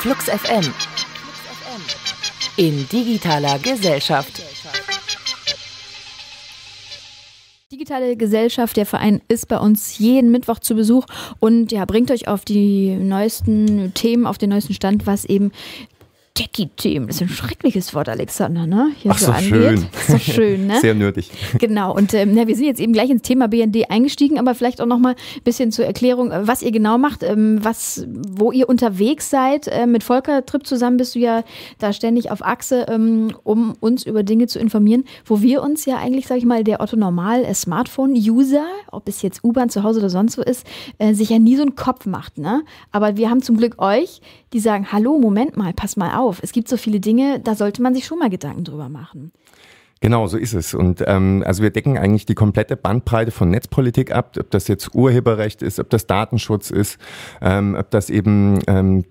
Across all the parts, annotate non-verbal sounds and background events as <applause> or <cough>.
Flux FM in digitaler Gesellschaft. Digitale Gesellschaft, der Verein ist bei uns jeden Mittwoch zu Besuch und ja, bringt euch auf die neuesten Themen, auf den neuesten Stand, was eben Techie-Themen. Das ist ein schreckliches Wort, Alexander, ne? Hier Ach, so, so schön. So <laughs> schön, ne? Sehr nötig. <laughs> Genau. Und ähm, ja, wir sind jetzt eben gleich ins Thema BND eingestiegen, aber vielleicht auch nochmal ein bisschen zur Erklärung, äh, was ihr genau macht, ähm, was, wo ihr unterwegs seid. Äh, mit Volker Tripp zusammen bist du ja da ständig auf Achse, ähm, um uns über Dinge zu informieren, wo wir uns ja eigentlich, sag ich mal, der Otto Normal äh, Smartphone-User, ob es jetzt U-Bahn zu Hause oder sonst wo ist, äh, sich ja nie so einen Kopf macht, ne? Aber wir haben zum Glück euch, die sagen, hallo, Moment mal, pass mal auf auf. Es gibt so viele Dinge, da sollte man sich schon mal Gedanken drüber machen. Genau, so ist es. Und ähm, also wir decken eigentlich die komplette Bandbreite von Netzpolitik ab, ob das jetzt Urheberrecht ist, ob das Datenschutz ist, ähm, ob das eben ähm,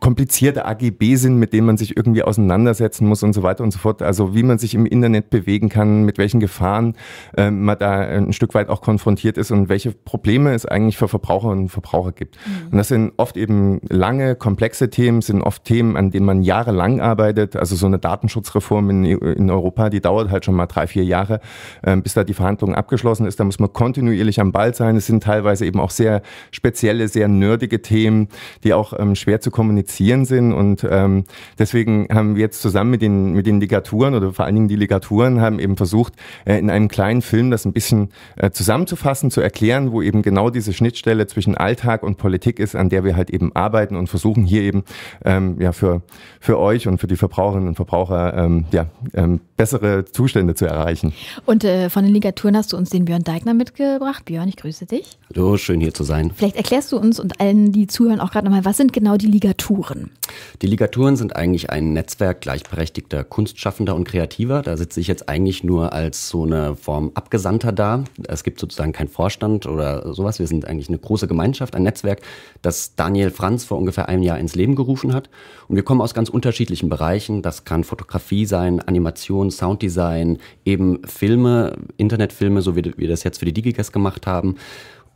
komplizierte AGB sind, mit denen man sich irgendwie auseinandersetzen muss und so weiter und so fort. Also wie man sich im Internet bewegen kann, mit welchen Gefahren ähm, man da ein Stück weit auch konfrontiert ist und welche Probleme es eigentlich für Verbraucherinnen und Verbraucher gibt. Mhm. Und das sind oft eben lange, komplexe Themen, sind oft Themen, an denen man jahrelang arbeitet. Also so eine Datenschutzreform in, e in Europa, die dauert halt halt schon mal drei, vier Jahre, ähm, bis da die Verhandlung abgeschlossen ist. Da muss man kontinuierlich am Ball sein. Es sind teilweise eben auch sehr spezielle, sehr nerdige Themen, die auch ähm, schwer zu kommunizieren sind. Und ähm, deswegen haben wir jetzt zusammen mit den, mit den Ligaturen oder vor allen Dingen die Ligaturen haben eben versucht, äh, in einem kleinen Film das ein bisschen äh, zusammenzufassen, zu erklären, wo eben genau diese Schnittstelle zwischen Alltag und Politik ist, an der wir halt eben arbeiten und versuchen hier eben ähm, ja, für, für euch und für die Verbraucherinnen und Verbraucher ähm, ja, ähm, bessere Zuschauer Zustände zu erreichen. Und äh, von den Ligaturen hast du uns den Björn Deigner mitgebracht. Björn, ich grüße dich. Hallo, schön hier zu sein. Vielleicht erklärst du uns und allen, die zuhören, auch gerade nochmal, was sind genau die Ligaturen? Die Ligaturen sind eigentlich ein Netzwerk gleichberechtigter Kunstschaffender und Kreativer. Da sitze ich jetzt eigentlich nur als so eine Form Abgesandter da. Es gibt sozusagen keinen Vorstand oder sowas. Wir sind eigentlich eine große Gemeinschaft, ein Netzwerk, das Daniel Franz vor ungefähr einem Jahr ins Leben gerufen hat. Und wir kommen aus ganz unterschiedlichen Bereichen. Das kann Fotografie sein, Animation, Sounddesign sein, eben Filme, Internetfilme, so wie wir das jetzt für die DigiGuest gemacht haben,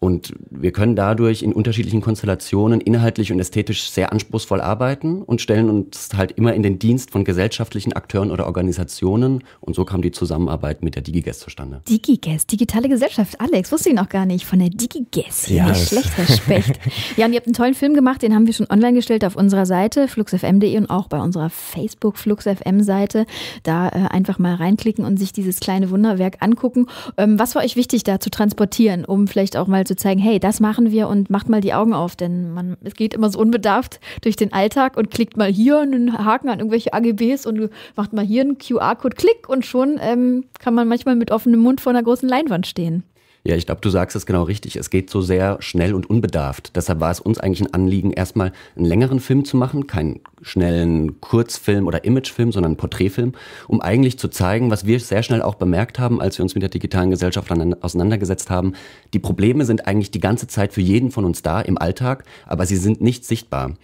und wir können dadurch in unterschiedlichen Konstellationen inhaltlich und ästhetisch sehr anspruchsvoll arbeiten und stellen uns halt immer in den Dienst von gesellschaftlichen Akteuren oder Organisationen. Und so kam die Zusammenarbeit mit der DigiGuest zustande. DigiGuest, digitale Gesellschaft. Alex, wusste ich noch gar nicht. Von der DigiGuest. Ja, nicht schlechter Specht. <laughs> ja, und ihr habt einen tollen Film gemacht, den haben wir schon online gestellt auf unserer Seite fluxfm.de und auch bei unserer Facebook fluxfm Seite. Da äh, einfach mal reinklicken und sich dieses kleine Wunderwerk angucken. Ähm, was war euch wichtig da zu transportieren, um vielleicht auch mal zu zeigen, hey, das machen wir und macht mal die Augen auf, denn man, es geht immer so unbedarft durch den Alltag und klickt mal hier einen Haken an irgendwelche AGBs und macht mal hier einen QR-Code, klick und schon ähm, kann man manchmal mit offenem Mund vor einer großen Leinwand stehen. Ja, ich glaube, du sagst es genau richtig. Es geht so sehr schnell und unbedarft. Deshalb war es uns eigentlich ein Anliegen, erstmal einen längeren Film zu machen, keinen schnellen Kurzfilm oder Imagefilm, sondern einen Porträtfilm, um eigentlich zu zeigen, was wir sehr schnell auch bemerkt haben, als wir uns mit der digitalen Gesellschaft auseinandergesetzt haben. Die Probleme sind eigentlich die ganze Zeit für jeden von uns da im Alltag, aber sie sind nicht sichtbar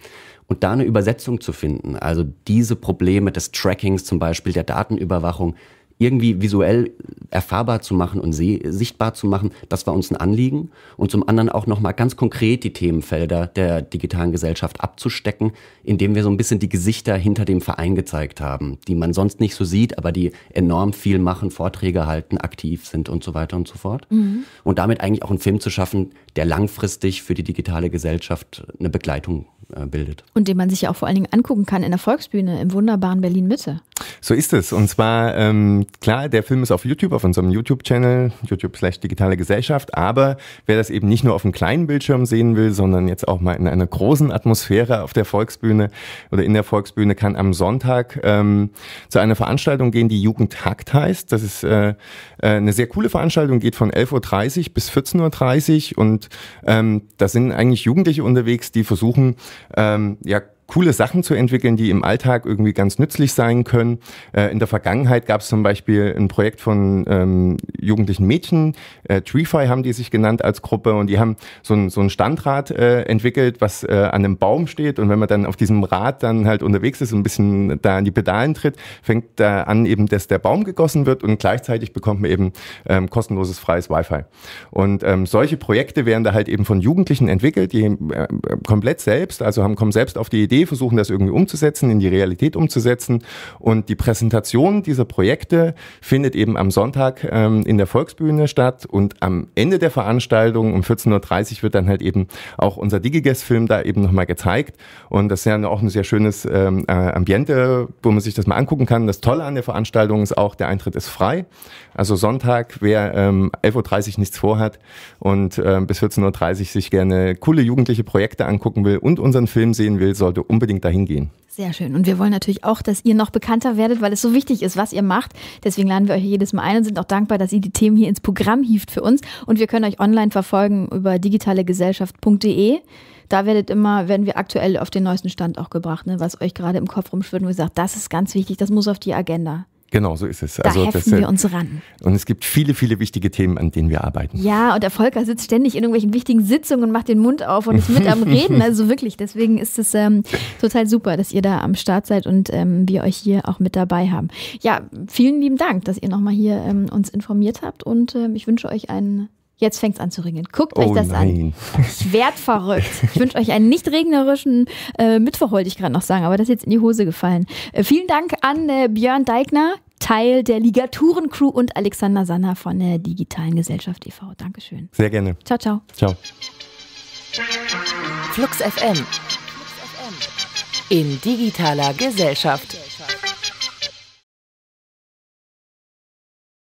und da eine Übersetzung zu finden. Also diese Probleme des Trackings zum Beispiel, der Datenüberwachung, irgendwie visuell erfahrbar zu machen und sichtbar zu machen, das war uns ein Anliegen. Und zum anderen auch nochmal ganz konkret die Themenfelder der digitalen Gesellschaft abzustecken, indem wir so ein bisschen die Gesichter hinter dem Verein gezeigt haben, die man sonst nicht so sieht, aber die enorm viel machen, Vorträge halten, aktiv sind und so weiter und so fort. Mhm. Und damit eigentlich auch einen Film zu schaffen, der langfristig für die digitale Gesellschaft eine Begleitung äh, bildet. Und den man sich ja auch vor allen Dingen angucken kann in der Volksbühne im wunderbaren Berlin Mitte. So ist es. Und zwar, ähm, klar, der Film ist auf YouTube, auf unserem YouTube-Channel, YouTube slash digitale Gesellschaft, aber wer das eben nicht nur auf einem kleinen Bildschirm sehen will, sondern jetzt auch mal in einer großen Atmosphäre auf der Volksbühne oder in der Volksbühne, kann am Sonntag ähm, zu einer Veranstaltung gehen, die Jugendhakt heißt. Das ist äh, äh, eine sehr coole Veranstaltung, geht von 11.30 Uhr bis 14.30 Uhr und ähm, da sind eigentlich Jugendliche unterwegs, die versuchen, ähm, ja, coole Sachen zu entwickeln, die im Alltag irgendwie ganz nützlich sein können. Äh, in der Vergangenheit gab es zum Beispiel ein Projekt von ähm, jugendlichen Mädchen, äh, Treefy haben die sich genannt als Gruppe und die haben so ein, so ein Standrad äh, entwickelt, was äh, an einem Baum steht und wenn man dann auf diesem Rad dann halt unterwegs ist und ein bisschen da an die Pedalen tritt, fängt da an eben, dass der Baum gegossen wird und gleichzeitig bekommt man eben ähm, kostenloses freies Wi-Fi. Und ähm, solche Projekte werden da halt eben von Jugendlichen entwickelt, die äh, komplett selbst, also haben kommen selbst auf die Idee, Idee, versuchen das irgendwie umzusetzen, in die Realität umzusetzen. Und die Präsentation dieser Projekte findet eben am Sonntag ähm, in der Volksbühne statt und am Ende der Veranstaltung um 14.30 Uhr wird dann halt eben auch unser Digigest-Film da eben nochmal gezeigt. Und das ist ja auch ein sehr schönes ähm, äh, Ambiente, wo man sich das mal angucken kann. Das Tolle an der Veranstaltung ist auch, der Eintritt ist frei. Also Sonntag, wer ähm, 11.30 Uhr nichts vorhat und äh, bis 14.30 Uhr sich gerne coole jugendliche Projekte angucken will und unseren Film sehen will, sollte unbedingt dahin gehen. Sehr schön. Und wir wollen natürlich auch, dass ihr noch bekannter werdet, weil es so wichtig ist, was ihr macht. Deswegen laden wir euch jedes Mal ein und sind auch dankbar, dass ihr die Themen hier ins Programm hieft für uns. Und wir können euch online verfolgen über digitalegesellschaft.de. Da werdet immer, werden wir aktuell auf den neuesten Stand auch gebracht, ne? was euch gerade im Kopf rumschwirrt und gesagt, das ist ganz wichtig, das muss auf die Agenda. Genau, so ist es. Da also, heften das, äh, wir uns ran. Und es gibt viele, viele wichtige Themen, an denen wir arbeiten. Ja, und der Volker sitzt ständig in irgendwelchen wichtigen Sitzungen und macht den Mund auf und ist mit am Reden. Also wirklich, deswegen ist es ähm, total super, dass ihr da am Start seid und ähm, wir euch hier auch mit dabei haben. Ja, vielen lieben Dank, dass ihr nochmal hier ähm, uns informiert habt und ähm, ich wünsche euch einen Jetzt fängt's an zu ringen. Guckt oh euch das nein. an. Ich werd verrückt. Ich wünsche euch einen nicht regnerischen äh, Mittwoch, wollte ich gerade noch sagen, aber das ist jetzt in die Hose gefallen. Äh, vielen Dank an äh, Björn Deigner, Teil der Ligaturen-Crew und Alexander Sanner von der Digitalen Gesellschaft e.V. Dankeschön. Sehr gerne. Ciao, ciao. Ciao. Flux FM in digitaler Gesellschaft.